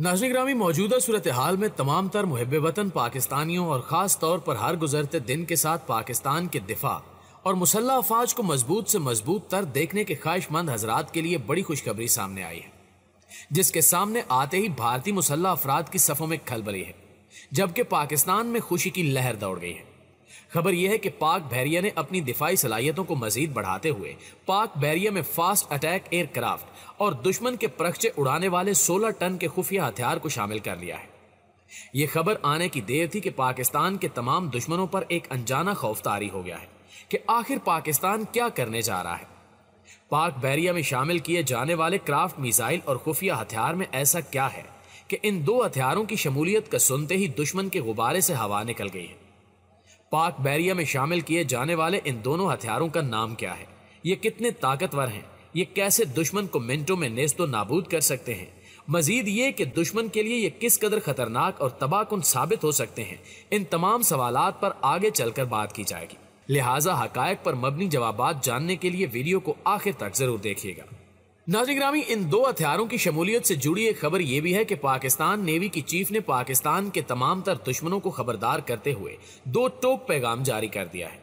नाजन ग्रामी मौजूदा सूरत हाल में तमाम तर मुहब वतन पाकिस्तानियों और ख़ास तौर पर हर गुजरते दिन के साथ पाकिस्तान के दिफा और मुसल्ह अफाज को मजबूत से मजबूत तर देखने के ख्वाहिशमंद हजरात के लिए बड़ी खुशखबरी सामने आई है जिसके सामने आते ही भारतीय मुसल्ह अफराद की सफ़ों में खलबली है जबकि पाकिस्तान में खुशी की लहर दौड़ गई है खबर यह है कि पाक बैरिया ने अपनी दिफाई सलाहियतों को मजीद बढ़ाते हुए पाक बैरिया में फास्ट अटैक एयरक्राफ्ट और दुश्मन के प्रखचे उड़ाने वाले 16 टन के खुफिया हथियार को शामिल कर लिया है यह खबर आने की देर थी कि पाकिस्तान के तमाम दुश्मनों पर एक अनजाना खौफ तारी हो गया है कि आखिर पाकिस्तान क्या करने जा रहा है पाक बैरिया में शामिल किए जाने वाले क्राफ्ट मिजाइल और खुफिया हथियार में ऐसा क्या है कि इन दो हथियारों की शमूलियत का सुनते ही दुश्मन के गुब्बारे से हवा निकल गई है पाक बैरिया में शामिल किए जाने वाले इन दोनों हथियारों का नाम क्या है ये कितने ताकतवर हैं ये कैसे दुश्मन को मिनटों में नेस्तो नाबूद कर सकते हैं मजीद ये कि दुश्मन के लिए ये किस कदर खतरनाक और तबाहकुन साबित हो सकते हैं इन तमाम सवाल पर आगे चलकर बात की जाएगी लिहाजा हकायक पर मबनी जवाब जानने के लिए वीडियो को आखिर तक जरूर देखिएगा नाजिक इन दो हथियारों की शमूलियत से जुड़ी एक खबर यह भी है कि पाकिस्तान नेवी की चीफ ने पाकिस्तान के तमाम तर दुश्मनों को खबरदार करते हुए दो टोप पैगाम जारी कर दिया है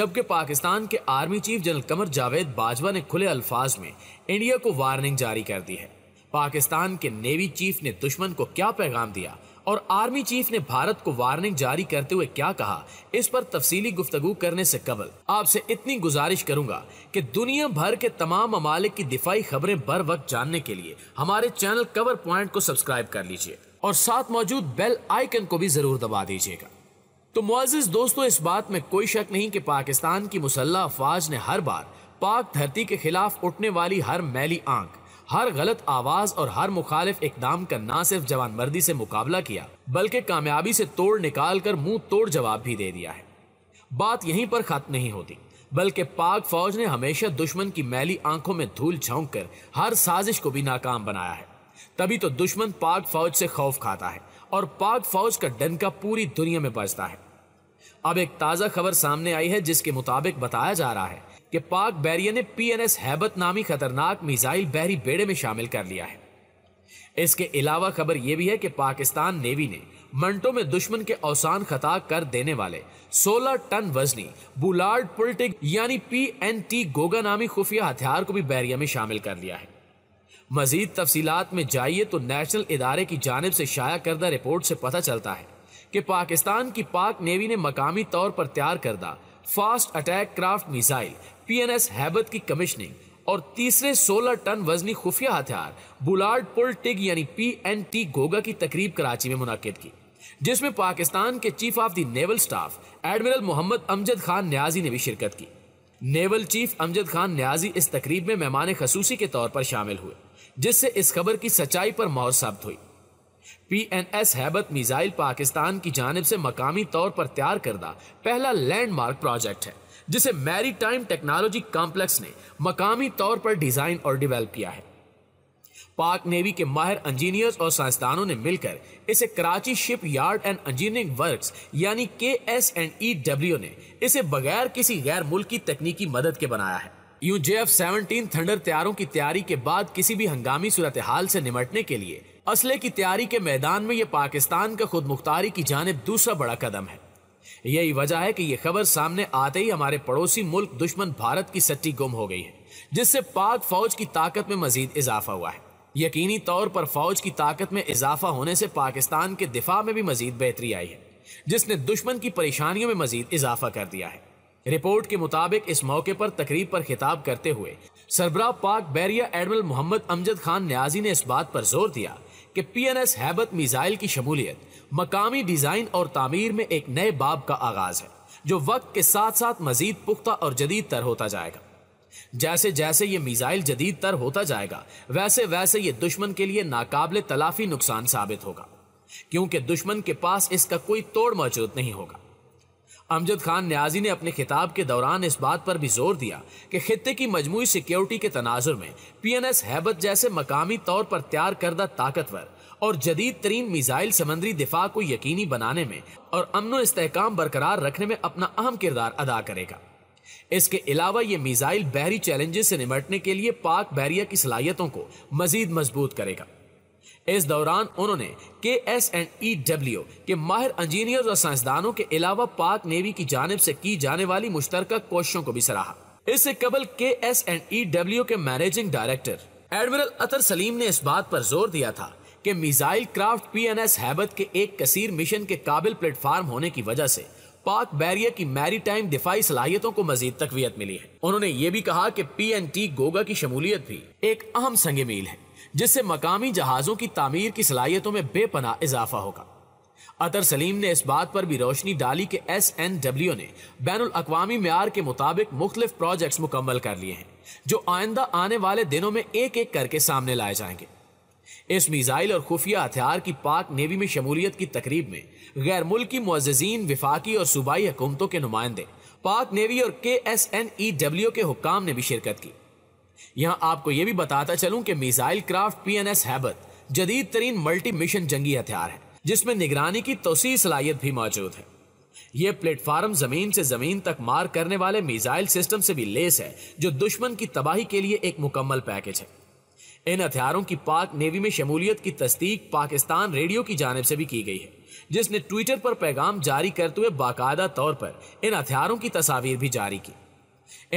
जबकि पाकिस्तान के army chief general Qamar Javed Bajwa ने खुले अल्फाज में इंडिया को वार्निंग जारी कर दी है पाकिस्तान के नेवी चीफ ने दुश्मन को क्या पैगाम दिया और आर्मी चीफ ने भारत को वार्निंग जारी करते हुए क्या कहा इस पर तफसीली गुफ्तु करने से कबल आपसे इतनी गुजारिश करूंगा कि दुनिया भर के तमाम ममालिक की दिफाई खबरें बर वक्त जानने के लिए हमारे चैनल कवर पॉइंट को सब्सक्राइब कर लीजिए और साथ मौजूद बेल आइकन को भी जरूर दबा दीजिएगा तो मुआजिज दोस्तों इस बात में कोई शक नहीं कि पाकिस्तान की मुसल्ला अफवाज ने हर बार पाक धरती के खिलाफ उठने वाली हर मैली आंख हर गलत आवाज और हर मुखालिफ इकदाम का ना सिर्फ जवान मर्दी से मुकाबला किया बल्कि कामयाबी से तोड़ निकाल कर मुंह तोड़ जवाब भी दे दिया है बात यहीं पर खत्म नहीं होती बल्कि पाक फौज ने हमेशा दुश्मन की मैली आंखों में धूल झोंक कर हर साजिश को भी नाकाम बनाया है तभी तो दुश्मन पाक फौज से खौफ खाता है और पाक फौज का डनका पूरी दुनिया में बजता है अब एक ताजा खबर सामने आई है जिसके मुताबिक बताया जा रहा है कि पाक बैरिया ने पीएनएस हैबत नामी खतरनाक मिसाइल बहरी बेड़े में शामिल कर लिया है इसके अलावा खबर यह भी है कि पाकिस्तान नेवी ने मंटो में दुश्मन के औसान खता कर देने वाले 16 टन वजनी बुलार्ड पुलटिक यानी पीएनटी गोगा नामी खुफिया हथियार को भी बैरिया में शामिल कर लिया है मजीद तफसीत में जाइए तो नेशनल इदारे की जानब से शाया करदा रिपोर्ट से पता चलता है कि पाकिस्तान की पाक नेवी ने मकामी तौर पर तैयार करदा fast attack craft missile PNS Haibat की कमिश्निंग और तीसरे 16 टन वजनी खुफिया हथियार बुलार्ड पुल टिग यानी पीएनटी गोगा की तकरीब कराची में मुनद की जिसमें पाकिस्तान के chief of the naval staff admiral Muhammad Amjad Khan Niazi ने भी शिरकत की नेवल चीफ अमजद खान न्याजी इस तकरीब में मेहमान खसूसी के तौर पर शामिल हुए जिससे इस खबर की सच्चाई पर मोहर साबित हुई P N S Haibat missile Pakistan की जानब से मकामी तौर पर तैयार करदा पहला लैंडमार्क प्रोजेक्ट है जिसे मैरी टाइम टेक्नोलॉजी कॉम्प्लेक्स ने मकामी तौर पर डिज़ाइन और डिवेल्प किया है पाक नेवी के माहिर इंजीनियर्स और साइंसदानों ने मिलकर इसे Karachi shipyard and engineering works यानी K S and E W ने इसे बगैर किसी गैर मुल्की तकनीकी मदद के बनाया है U J F seventeen Thunder तैयारों की तैयारी के बाद किसी भी हंगामी सूरत हाल से निमटने के लिए असले की तैयारी के मैदान में यह पाकिस्तान का खुद मुख्तारी की जानब दूसरा बड़ा कदम है यही वजह है कि यह खबर सामने आते ही हमारे पड़ोसी मुल्क दुश्मन भारत की सट्टी गुम हो गई है जिससे पाक फौज की ताकत में मजीद इजाफा हुआ है यकीनी तौर पर फौज की ताकत में इजाफा होने से पाकिस्तान के दिफा में भी मजीद बेहतरी आई है जिसने दुश्मन की परेशानियों में मजीद इजाफा कर दिया है रिपोर्ट के मुताबिक इस मौके पर तकरीब पर खिताब करते हुए सरबरा पाक बैरिया एडमिरल मोहम्मद अमजद खान न्याजी ने इस बात पर जोर दिया कि P N S Haibat missile की शमूलियत मकामी डिज़ाइन और तामीर में एक नए बाब का आगाज़ है जो वक्त के साथ साथ मजीद पुख्ता और जदीद तर होता जाएगा जैसे जैसे ये मिज़ाइल जदीद तर होता जाएगा वैसे वैसे ये दुश्मन के लिए नाकाबले तलाफी नुकसान साबित होगा क्योंकि दुश्मन के पास इसका कोई तोड़ मौजूद नहीं होगा अमजद खान न्याजी ने अपने खिताब के दौरान इस बात पर भी जोर दिया कि खत्े की मजमू सिक्योरिटी के तनाजर में पी एन एस हैबत जैसे मकामी तौर पर तैयार करदा ताकतवर और जदीद तरीन मिज़ाइल समंदरी दिफा को यकीनी बनाने में और अमन इसकाम बरकरार रखने में अपना अहम किरदार अदा करेगा इसके अलावा ये मिज़ाइल बहरी चैलेंजेस से निमटने के लिए पाक बैरिया की सलाहियतों को मजीद मजबूत करेगा इस दौरान उन्होंने के एस एंड ई डब्ल्यू के माहिर इंजीनियर और साइंसदानों के अलावा पाक नेवी की जानब ऐसी की जाने वाली मुश्तर कोशिशों को भी सराहा इससे कबल e K S and E W के managing director admiral Athar Saleem ने इस बात पर जोर दिया था कि missile craft P N S Haibat के एक कसीर मिशन के काबिल प्लेटफार्म होने की वजह से पाक बैरियर की मैरीटाइम दिफाई सलाहियतों को मजीद तकवीत मिली है उन्होंने ये भी कहा कि पी एन टी गोगा की शमूलियत भी एक अहम संग मील है जिससे मकामी जहाजों की तमीर की सलाहियतों में बेपना इजाफा होगा अतर सलीम ने इस बात पर भी रोशनी डाली कि एस एन डब्ल्यू ने बैन अवी मैार के मुताबिक मुख्तलिफ प्रोजेक्ट्स मुकम्मल कर लिए हैं जो आइंदा आने वाले दिनों में एक एक करके सामने लाए जाएंगे इस मिज़ाइल और खुफिया हथियार की पाक नेवी में शमूलियत की तकरीब में गैर मुल्की मुआजीन विफाकी और सूबाई हुकूमतों के नुमाइंदे पाक नेवी और के एस एन ई डब्ल्यू के हुक्म ने भी शिरकत की यहाँ आपको यह भी बताता चलूँ की missile craft P N S Haibat जदीद तरीन मल्टी मिशन जंगी हथियार है जिसमें निगरानी की तोसी सलाहियत भी मौजूद है यह प्लेटफार्म जमीन से जमीन तक मार करने वाले मिसाइल सिस्टम से भी लेस है जो दुश्मन की तबाही के लिए एक मुकम्मल पैकेज है इन हथियारों की पाक नेवी में शमूलियत की तस्दीक पाकिस्तान रेडियो की जानब से भी की गई है जिसने ट्विटर पर पैगाम जारी करते हुए बाकायदा तौर पर इन हथियारों की तस्वीर भी जारी की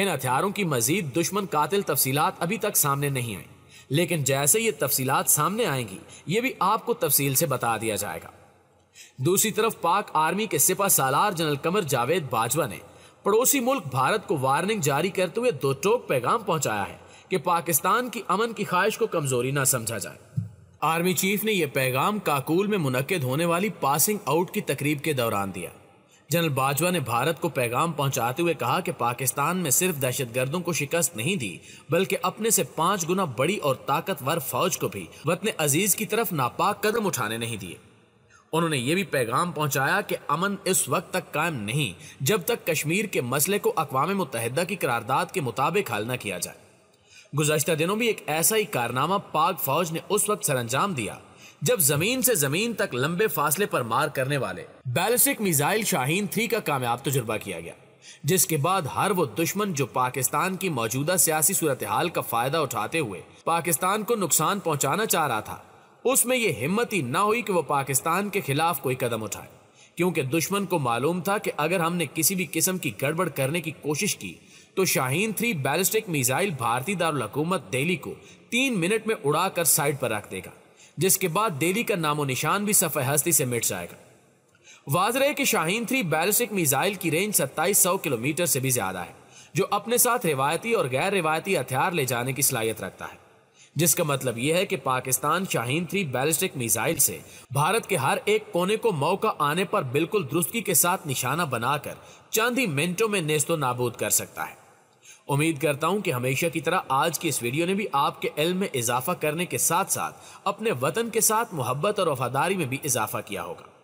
इन हथियारों की मजीद दुश्मन कातिल तफसीत अभी तक सामने नहीं आई लेकिन जैसे ये तफसीत सामने आएंगी ये भी आपको तफसील से बता दिया जाएगा दूसरी तरफ पाक आर्मी के सिपा सालार जनरल कमर जावेद बाजवा ने पड़ोसी मुल्क भारत को वार्निंग जारी करते हुए दो टोक पैगाम पहुंचाया है कि पाकिस्तान की अमन की ख्वाहिश को कमजोरी ना समझा जाए आर्मी चीफ ने यह पैगाम काकुल में मुनद होने वाली पासिंग आउट की तकरीब के दौरान दिया जनरल बाजवा ने भारत को पैगाम पहुंचाते हुए कहा कि पाकिस्तान में सिर्फ दहशतगर्दों को शिकस्त नहीं दी बल्कि अपने से पांच गुना बड़ी और ताकतवर फौज को भी वतन अजीज की तरफ नापाक कदम उठाने नहीं दिए उन्होंने ये भी पैगाम पहुंचाया कि अमन इस वक्त तक कायम नहीं जब तक कश्मीर के मसले को अकवा मुतहदा की करारदाद के मुताबिक हल न किया जाए गुजशत दिनों भी एक ऐसा ही कारनामा पाक फौज ने उस वक्त सरंजाम दिया जब जमीन से जमीन तक लंबे फासले पर मार करने वाले बैलिस्टिक मिसाइल शाहीन थ्री का कामयाब तजुर्बा किया गया जिसके बाद हर वो दुश्मन जो पाकिस्तान की मौजूदा सियासी सूरत हाल का फायदा उठाते हुए पाकिस्तान को नुकसान पहुंचाना चाह रहा था उसमें यह हिम्मत ही ना हुई कि वो पाकिस्तान के खिलाफ कोई कदम उठाए क्योंकि दुश्मन को मालूम था कि अगर हमने किसी भी किस्म की गड़बड़ करने की कोशिश की तो शाहीन थ्री बैलिस्टिक मिसाइल भारतीय दारकूमत दिल्ली को तीन मिनट में उड़ाकर साइड पर रख देगा जिसके बाद दिल्ली का नामो निशान भी सफ़े हस्ती से मिट जाएगा वाज रहे कि शाहीन थ्री बैलिस्टिक मिसाइल की रेंज सत्ताईस सौ किलोमीटर से भी ज्यादा है जो अपने साथ रिवायती और गैर रिवायती हथियार ले जाने की सलाहियत रखता है जिसका मतलब यह है कि Pakistan Shaheen three ballistic missile से भारत के हर एक कोने को मौका आने पर बिल्कुल दुरुस्ती के साथ निशाना बनाकर चंद ही मिनटों में नेस्तो नाबूद कर सकता है उम्मीद करता हूं कि हमेशा की तरह आज की इस वीडियो ने भी आपके इल्म में इजाफा करने के साथ साथ अपने वतन के साथ मोहब्बत और वफादारी में भी इजाफा किया होगा